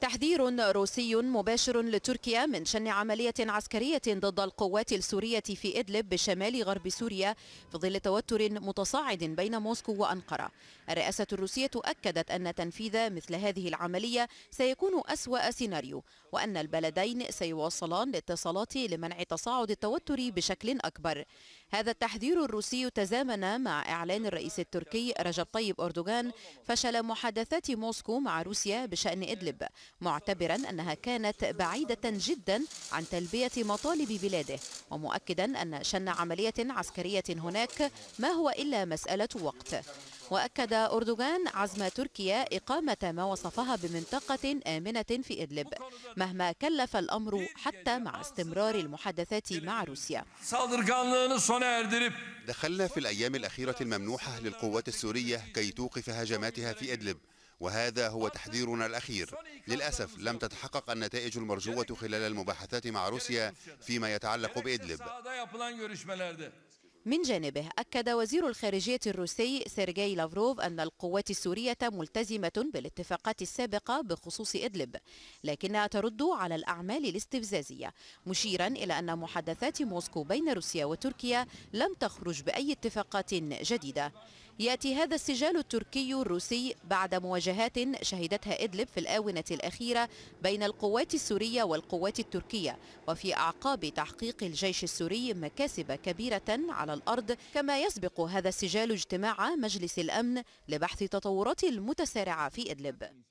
تحذير روسي مباشر لتركيا من شن عملية عسكرية ضد القوات السورية في إدلب بشمال غرب سوريا في ظل توتر متصاعد بين موسكو وأنقرة الرئاسة الروسية أكدت أن تنفيذ مثل هذه العملية سيكون أسوأ سيناريو وأن البلدين سيواصلان الاتصالات لمنع تصاعد التوتر بشكل أكبر هذا التحذير الروسي تزامن مع إعلان الرئيس التركي رجب طيب أردوغان فشل محادثات موسكو مع روسيا بشأن إدلب معتبرا أنها كانت بعيدة جدا عن تلبية مطالب بلاده ومؤكدا أن شن عملية عسكرية هناك ما هو إلا مسألة وقت وأكد أردوغان عزم تركيا إقامة ما وصفها بمنطقة آمنة في إدلب مهما كلف الأمر حتى مع استمرار المحادثات مع روسيا دخلنا في الأيام الأخيرة الممنوحة للقوات السورية كي توقف هجماتها في إدلب وهذا هو تحذيرنا الأخير للأسف لم تتحقق النتائج المرجوة خلال المباحثات مع روسيا فيما يتعلق بإدلب من جانبه أكد وزير الخارجية الروسي سيرجي لافروف أن القوات السورية ملتزمة بالاتفاقات السابقة بخصوص إدلب لكنها ترد على الأعمال الاستفزازية مشيرا إلى أن محادثات موسكو بين روسيا وتركيا لم تخرج بأي اتفاقات جديدة يأتي هذا السجال التركي الروسي بعد مواجهات شهدتها إدلب في الآونة الأخيرة بين القوات السورية والقوات التركية وفي أعقاب تحقيق الجيش السوري مكاسب كبيرة على الأرض كما يسبق هذا السجال اجتماع مجلس الأمن لبحث تطورات المتسارعة في إدلب